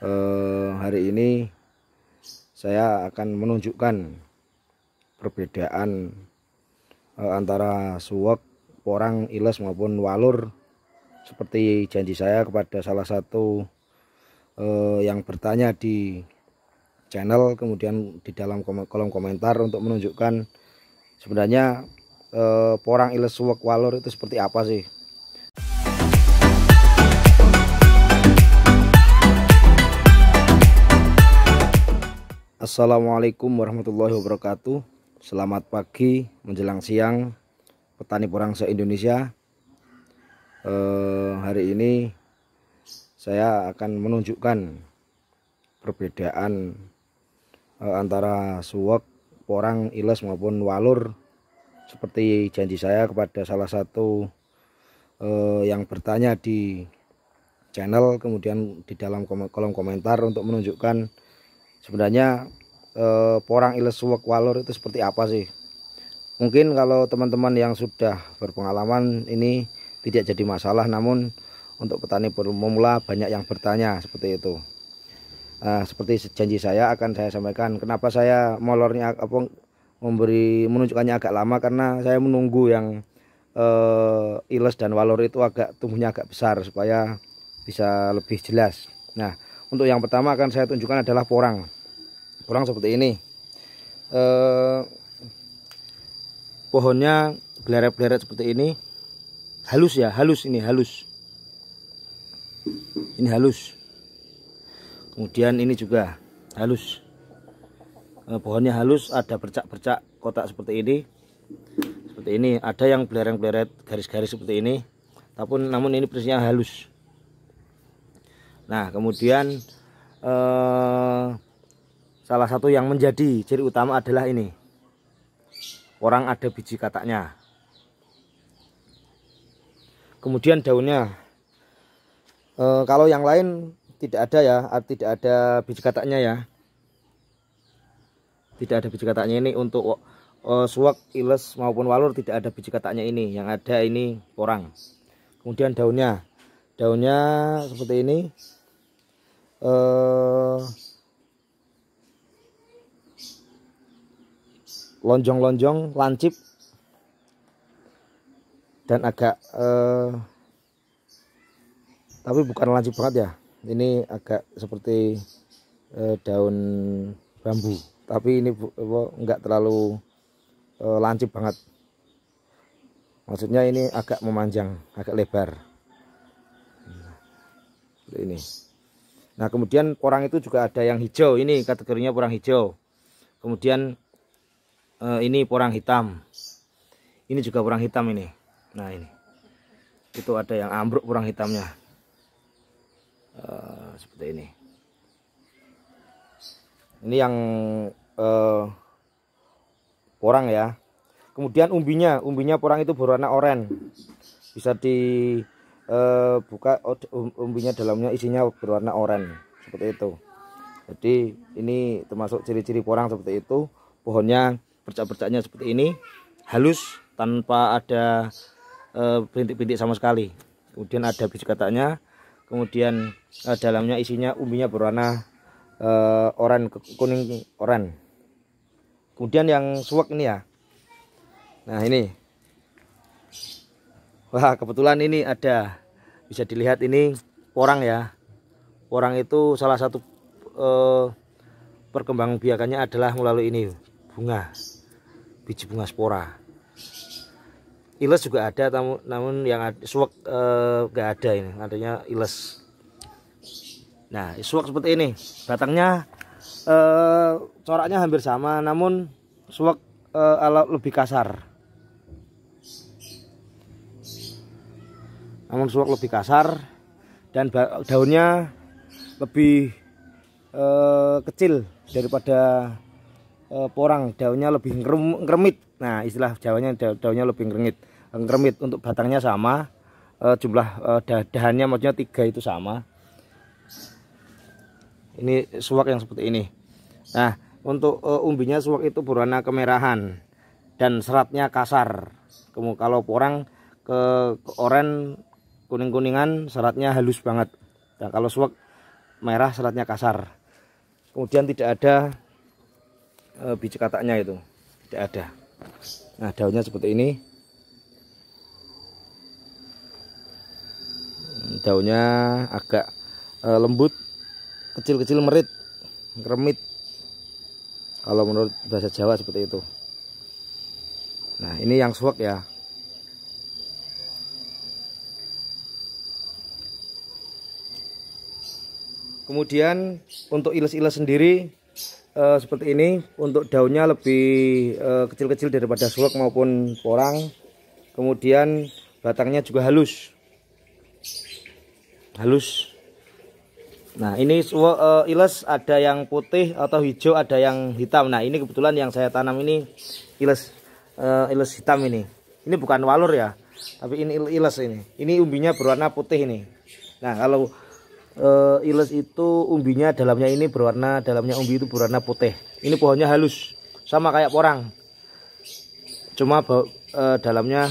Eh, hari ini saya akan menunjukkan perbedaan eh, antara suwak porang, iles maupun walur seperti janji saya kepada salah satu eh, yang bertanya di channel kemudian di dalam kolom komentar untuk menunjukkan sebenarnya eh, porang iles suwak walur itu seperti apa sih Assalamualaikum warahmatullahi wabarakatuh Selamat pagi menjelang siang petani porang se-Indonesia eh, Hari ini saya akan menunjukkan perbedaan eh, antara suwak porang, iles maupun walur Seperti janji saya kepada salah satu eh, yang bertanya di channel kemudian di dalam kolom komentar untuk menunjukkan sebenarnya eh, porang ileswek walor itu seperti apa sih mungkin kalau teman-teman yang sudah berpengalaman ini tidak jadi masalah namun untuk petani pemula banyak yang bertanya seperti itu eh, seperti janji saya akan saya sampaikan kenapa saya molornya apa memberi menunjukkannya agak lama karena saya menunggu yang eh, iles dan walor itu agak tumbuhnya agak besar supaya bisa lebih jelas nah untuk yang pertama akan saya tunjukkan adalah porang kurang seperti ini eh, pohonnya beleret-beleret seperti ini halus ya halus ini halus ini halus kemudian ini juga halus eh, pohonnya halus ada bercak-bercak kotak seperti ini seperti ini ada yang belereng-beleret garis-garis seperti ini tapi namun ini persisnya halus nah kemudian eh, Salah satu yang menjadi ciri utama adalah ini. Orang ada biji kataknya. Kemudian daunnya. E, kalau yang lain tidak ada ya, tidak ada biji kataknya ya. Tidak ada biji kataknya ini untuk e, suwak, iles maupun walur tidak ada biji kataknya ini. Yang ada ini orang. Kemudian daunnya. Daunnya seperti ini. Eh lonjong-lonjong lancip dan agak eh, tapi bukan lancip banget ya ini agak seperti eh, daun bambu tapi ini enggak terlalu eh, lancip banget maksudnya ini agak memanjang agak lebar ini nah kemudian porang itu juga ada yang hijau ini kategorinya porang hijau kemudian uh, ini porang hitam ini juga porang hitam ini nah ini itu ada yang ambruk porang hitamnya uh, seperti ini ini yang uh, porang ya kemudian umbinya umbinya porang itu berwarna oranye bisa dibuka um, umbinya dalamnya isinya berwarna oranye seperti itu jadi ini termasuk ciri-ciri porang seperti itu pohonnya bercak-bercaknya seperti ini halus tanpa ada eh, bintik-bintik uh, sama sekali kemudian ada biji kataknya kemudian uh, dalamnya isinya umbinya berwarna uh, eh, oran kuning oranye kemudian yang suwak ini ya nah ini wah kebetulan ini ada bisa dilihat ini orang ya orang itu salah satu uh, perkembangan biakannya adalah melalui ini bunga biji bunga spora iles juga ada namun namun yang suwak eh, gak uh, ada ini adanya iles nah suwak seperti ini batangnya uh, coraknya hampir sama namun suwak uh, eh, lebih kasar namun suwak lebih kasar dan daunnya lebih uh, kecil daripada Eh, porang daunnya lebih ngeremit nah istilah jawanya daunnya lebih ngeremit ngeremit untuk batangnya sama eh, jumlah eh, dahannya maksudnya tiga itu sama ini suwak yang seperti ini nah untuk umbinya suwak itu berwarna kemerahan dan seratnya kasar kalau porang ke, ke oren kuning-kuningan seratnya halus banget dan nah, kalau suwak merah seratnya kasar kemudian tidak ada Eh, biji kataknya itu tidak ada nah daunnya seperti ini hmm, daunnya agak e, lembut kecil-kecil merit remit kalau menurut bahasa Jawa seperti itu nah ini yang suwak ya kemudian untuk iles-iles sendiri uh, seperti ini untuk daunnya lebih eh, kecil-kecil uh, daripada suwak maupun porang kemudian batangnya juga halus halus nah ini uh, iles ada yang putih atau hijau ada yang hitam nah ini kebetulan yang saya tanam ini iles iles hitam ini ini bukan walur ya tapi ini iles ini ini umbinya berwarna putih ini nah kalau uh, iles itu umbinya dalamnya ini berwarna dalamnya umbi itu berwarna putih ini pohonnya halus sama kayak porang cuma uh, dalamnya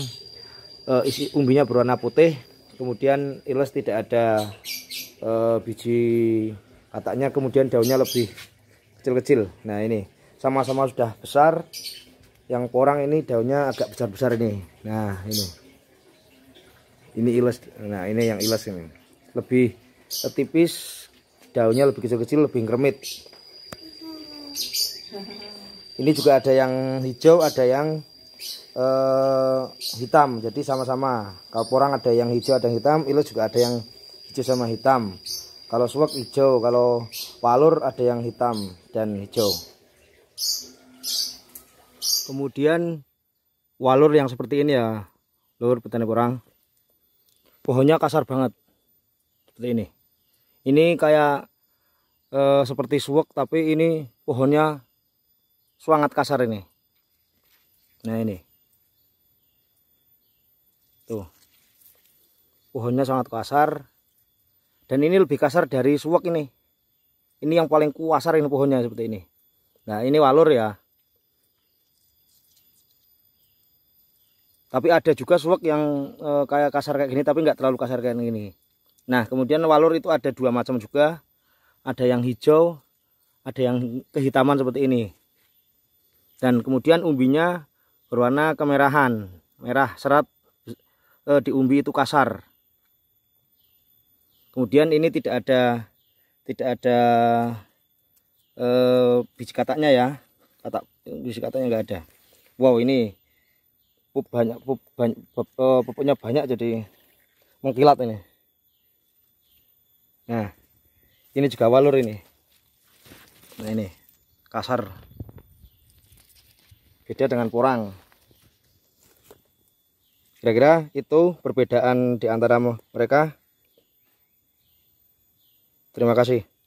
uh, isi umbinya berwarna putih kemudian iles tidak ada uh, biji katanya kemudian daunnya lebih kecil-kecil nah ini sama-sama sudah besar yang porang ini daunnya agak besar-besar ini nah ini ini iles nah ini yang iles ini lebih tipis daunnya lebih kecil-kecil lebih kremit ini juga ada yang hijau ada yang eh, hitam jadi sama-sama kalau porang ada yang hijau ada yang hitam ilo juga ada yang hijau sama hitam kalau suwak hijau kalau palur ada yang hitam dan hijau kemudian walur yang seperti ini ya lur petani porang pohonnya kasar banget seperti ini ini kayak e, seperti suwak tapi ini pohonnya sangat kasar ini nah ini tuh pohonnya sangat kasar dan ini lebih kasar dari suwak ini ini yang paling kuasar ini pohonnya seperti ini nah ini walur ya tapi ada juga suwak yang e, kayak kasar kayak gini tapi nggak terlalu kasar kayak gini Nah, kemudian walur itu ada dua macam juga. Ada yang hijau, ada yang kehitaman seperti ini. Dan kemudian umbinya berwarna kemerahan, merah serat e, di umbi itu kasar. Kemudian ini tidak ada tidak ada e, biji kataknya ya. Katak biji kataknya enggak ada. Wow, ini pup banyak pup banyak, pup, e, pupuknya banyak jadi mengkilat ini. Nah, ini juga walur ini. Nah ini, kasar. Beda dengan porang. Kira-kira itu perbedaan di antara mereka. Terima kasih.